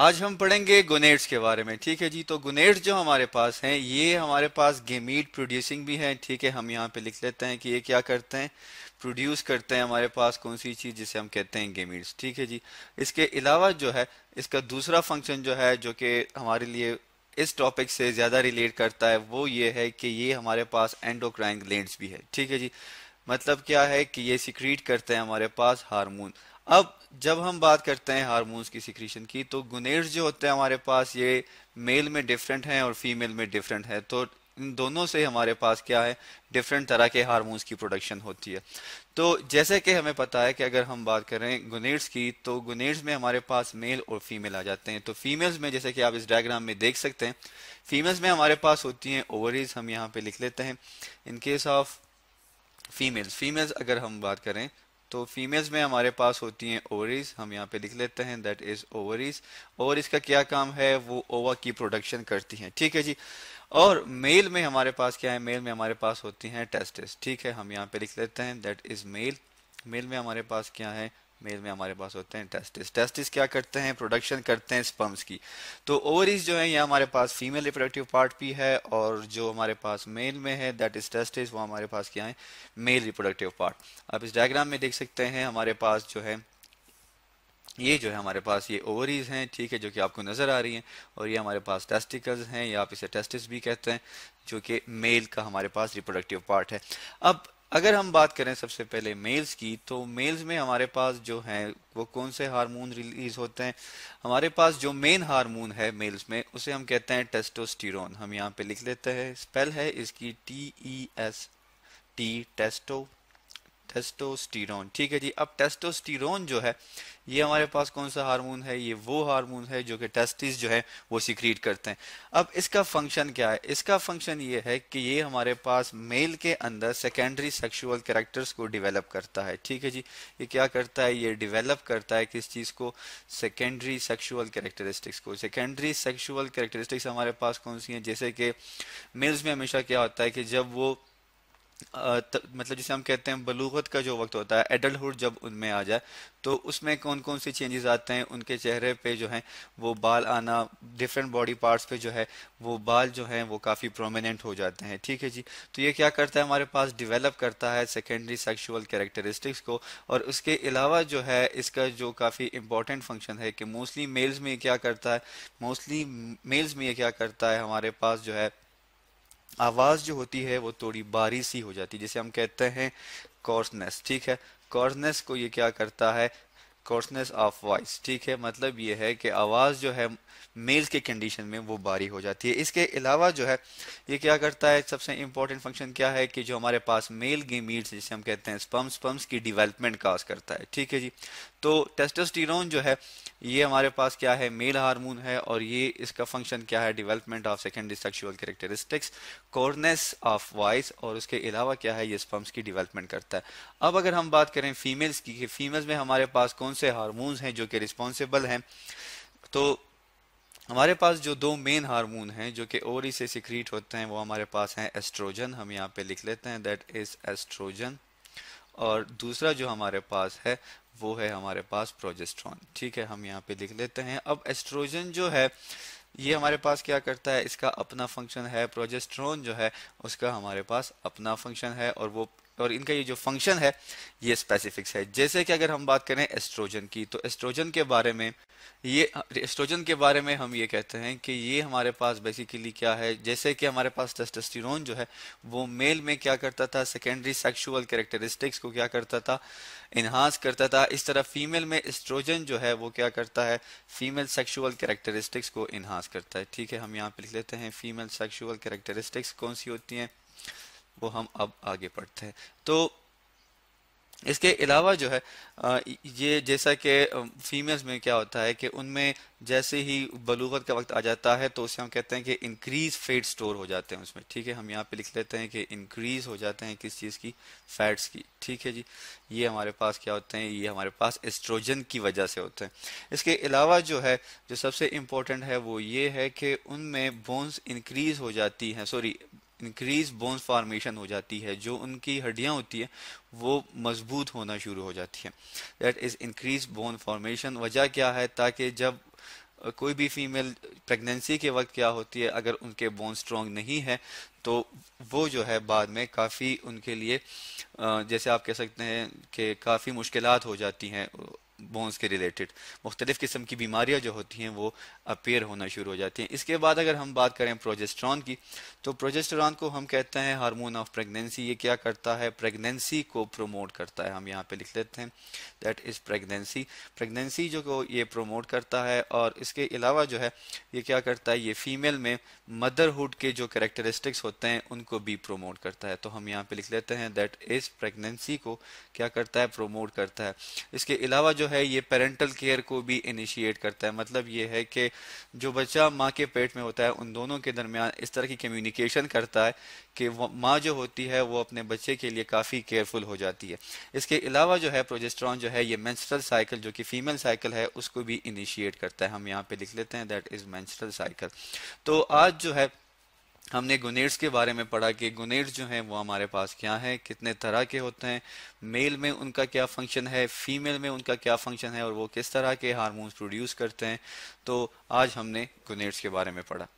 आज हम पढ़ेंगे गुनेट्स के बारे में ठीक है जी तो गुनेट्स जो हमारे पास हैं ये हमारे पास गेमीट प्रोड्यूसिंग भी है ठीक है हम यहाँ पे लिख लेते हैं कि ये क्या करते हैं प्रोड्यूस करते हैं हमारे पास कौन सी चीज़ जिसे हम कहते हैं गेमीट्स ठीक है जी इसके अलावा जो है इसका दूसरा फंक्शन जो है जो कि हमारे लिए इस टॉपिक से ज़्यादा रिलेट करता है वो ये है कि ये हमारे पास एंडोक्राइन ग्लैंड्स भी है ठीक है जी मतलब क्या है कि ये सिक्रीट करते हैं हमारे पास हार्मोन अब जब हम बात करते हैं हार्मोन्स की सिक्रीशन की तो गुनेर्स जो होते हैं हमारे पास ये मेल में डिफरेंट हैं और फीमेल में डिफरेंट है तो इन दोनों से हमारे पास क्या है डिफरेंट तरह के हार्मोन्स की प्रोडक्शन होती है तो जैसे कि हमें पता है कि अगर हम बात करें गुनेट्स की तो गुनेट्स में हमारे पास मेल और फीमेल आ जाते हैं तो फीमेल्स में जैसे कि आप इस डायग्राम में देख सकते हैं फीमेल्स में हमारे पास होती हैं ओवरीज हम यहाँ पे लिख लेते हैं इनकेस ऑफ फीमेल्स फीमेल्स अगर हम बात करें तो फीमेल्स में हमारे पास होती हैं ओवरीज हम यहाँ पे लिख लेते हैं दैट इज ओवरीज और इसका क्या काम है वो ओवा की प्रोडक्शन करती हैं ठीक है जी और मेल में हमारे पास क्या है मेल में हमारे पास होती हैं टेस्टिस ठीक है हम यहाँ पे लिख लेते हैं दैट इज मेल मेल में हमारे पास क्या है मेल में हमारे पास होते हैं टेस्टिस टेस्टिस क्या करते हैं प्रोडक्शन करते हैं स्पम्स की तो ओवरीज जो है ये हमारे पास फीमेल रिप्रोडक्टिव पार्ट भी है और जो हमारे पास मेल में है दैट इज टेस्टिस वो हमारे पास क्या है मेल रिप्रोडक्टिव पार्ट आप इस डायग्राम में देख सकते हैं हमारे पास जो है ये जो है हमारे पास ये ओवरीज हैं ठीक है जो कि आपको नज़र आ रही हैं और ये हमारे पास टेस्टिकल्स हैं या आप इसे टेस्टिस भी कहते हैं जो कि मेल का हमारे पास रिप्रोडक्टिव पार्ट है अब अगर हम बात करें सबसे पहले मेल्स की तो मेल्स में हमारे पास जो है वो कौन से हार्मोन रिलीज होते हैं हमारे पास जो मेन हार्मोन है मेल्स में उसे हम कहते हैं टेस्टोस्टेरोन हम यहाँ पे लिख लेते हैं स्पेल है इसकी T E S T testo testosterone ठीक है जी अब टेस्टोस्टीरोन जो है ये हमारे पास कौन सा हार्मोन है ये वो हार्मोन है जो कि टेस्टिस जो है वो सिक्रीट करते हैं अब इसका फंक्शन क्या है इसका फंक्शन ये है कि ये हमारे पास मेल के अंदर सेकेंडरी सेक्सुअल कैरेक्टर्स को डिवेलप करता है ठीक है जी ये क्या करता है ये डिवेलप करता है किस चीज़ को सेकेंडरी सेक्शुअल कैरेक्टरिस्टिक्स को सेकेंडरी सेक्शुअल कैरेक्टरिस्टिक्स हमारे पास कौन सी हैं जैसे कि मेल्स में हमेशा क्या होता है कि जब वो त, मतलब जिसे हम कहते हैं बलूगत का जो वक्त होता है एडल्टहुड जब उनमें आ जाए तो उसमें कौन कौन से चेंजेस आते हैं उनके चेहरे पे जो है वो बाल आना डिफरेंट बॉडी पार्ट्स पे जो है वो बाल जो हैं वो काफ़ी प्रोमिनेंट हो जाते हैं ठीक है जी तो ये क्या करता है हमारे पास डिवेलप करता है सेकेंडरी सेक्शुअल कैरेक्टरिस्टिक्स को और उसके अलावा जो है इसका जो काफ़ी इंपॉर्टेंट फंक्शन है कि मोस्टली मेल्स में क्या करता है मोस्टली मेल्स में ये क्या करता है हमारे पास जो है आवाज़ जो होती है वो थोड़ी बारी सी हो जाती है जिसे हम कहते हैं कॉर्सनेस ठीक है कॉर्सनेस को ये क्या करता है कोर्सनेस ऑफ वॉइस ठीक है मतलब ये है कि आवाज़ जो है मेल्स के कंडीशन में वो बारी हो जाती है इसके अलावा जो है ये क्या करता है सबसे इम्पोर्टेंट फंक्शन क्या है कि जो हमारे पास मेल गेमीट्स जिसे हम कहते हैं स्पम्स स्पम्स की डिवेलपमेंट काज करता है ठीक है जी तो टेस्टोस्टेरोन जो है ये हमारे पास क्या है मेल हार्मोन है और ये इसका फंक्शन क्या है development of secondary sexual characteristics coarseness of voice और उसके अलावा क्या है ये स्पम्स की डिवेलपमेंट करता है अब अगर हम बात करें फीमेल्स की फीमेल्स में हमारे पास कौन कौन से हार्मोन्स हैं जो कि रिस्पॉन्सिबल हैं तो हमारे पास जो दो मेन हारमोन हैं जो कि ओरी से सिक्रीट होते हैं वो हमारे पास हैं एस्ट्रोजन हम यहाँ पे लिख लेते हैं दैट इज एस्ट्रोजन और दूसरा जो हमारे पास है वो है हमारे पास प्रोजेस्ट्रॉन ठीक है हम यहाँ पे लिख लेते हैं अब एस्ट्रोजन जो है ये हमारे पास क्या करता है इसका अपना फंक्शन है प्रोजेस्ट्रॉन जो है उसका हमारे पास अपना फंक्शन है और वो और इनका ये जो फंक्शन है ये स्पेसिफिक्स है जैसे कि अगर हम बात करें एस्ट्रोजन की तो एस्ट्रोजन के बारे में ये एस्ट्रोजन के बारे में हम ये कहते हैं कि ये हमारे पास बेसिकली क्या है जैसे कि हमारे पास टेस्टोस्टेरोन जो है वो मेल में क्या करता था सेकेंडरी सेक्सुअल कैरेक्टरिस्टिक्स को क्या करता था इन्हांस करता था इस तरह फीमेल में एस्ट्रोजन जो है वो क्या करता है फीमेल सेक्सुअल कैरेक्टरिस्टिक्स को इन्हांस करता है ठीक है हम यहाँ पे लिख लेते हैं फीमेल सेक्सुअल कैरेक्टरिस्टिक्स कौन सी होती हैं वो हम अब आगे पढ़ते हैं तो इसके अलावा जो है ये जैसा कि फीमेल्स में क्या होता है कि उनमें जैसे ही बलूगत का वक्त आ जाता है तो उसे हम कहते हैं कि इंक्रीज फैट स्टोर हो जाते हैं उसमें ठीक है हम यहाँ पे लिख लेते हैं कि इंक्रीज हो जाते हैं किस चीज़ की फैट्स की ठीक है जी ये हमारे पास क्या होते हैं ये हमारे पास एस्ट्रोजन की वजह से होते हैं इसके अलावा जो है जो सबसे इम्पोर्टेंट है वो ये है कि उनमें बोन्स इंक्रीज हो जाती हैं सॉरी इंक्रीज बोन फार्मेशन हो जाती है जो उनकी हड्डियां होती है वो मजबूत होना शुरू हो जाती है that is increase bone formation वजह क्या है ताकि जब कोई भी फीमेल प्रेगनेंसी के वक्त क्या होती है अगर उनके बोन स्ट्रॉन्ग नहीं है तो वो जो है बाद में काफ़ी उनके लिए जैसे आप कह सकते हैं कि काफ़ी मुश्किल हो जाती हैं बोन्स के रिलेटेड मुख्तलिफ़ किस्म की बीमारियाँ जो होती हैं वो अपेयर होना शुरू हो जाती हैं इसके बाद अगर हम बात करें प्रोजेस्ट्रॉन की तो प्रोजेस्ट्रॉन को हम कहते हैं हार्मोन ऑफ प्रेगनेंसी ये क्या करता है प्रेगनेंसी को प्रोमोट करता है हम यहाँ पे लिख लेते हैं दैट इज़ प्रेगनेंसी प्रेगनेंसी जो को ये प्रोमोट करता है और इसके अलावा जो है ये क्या करता है ये फीमेल में मदरहुड के जो करेक्टरिस्टिक्स होते हैं उनको भी प्रोमोट करता है तो हम यहाँ पे लिख लेते हैं दैट इज़ प्रेगनेंसी को क्या करता है प्रोमोट करता है इसके अलावा जो जो है ये पेरेंटल केयर को भी इनिशिएट करता है मतलब ये है कि जो बच्चा माँ के पेट में होता है उन दोनों के दरमियान इस तरह की कम्युनिकेशन करता है कि माँ जो होती है वो अपने बच्चे के लिए काफ़ी केयरफुल हो जाती है इसके अलावा जो है प्रोजेस्ट्रॉन जो है ये मैंस्ट्रल साइकिल जो कि फीमेल साइकिल है उसको भी इनिशिएट करता है हम यहाँ पे लिख लेते हैं दैट इज़ मैंस्ट्रल साइकिल तो आज जो है हमने गुनेड्स के बारे में पढ़ा कि गुनेड्स जो हैं वो हमारे पास क्या हैं कितने तरह के होते हैं मेल में उनका क्या फंक्शन है फीमेल में उनका क्या फंक्शन है और वो किस तरह के हार्मोन्स प्रोड्यूस करते हैं तो आज हमने गुनेड्स के बारे में पढ़ा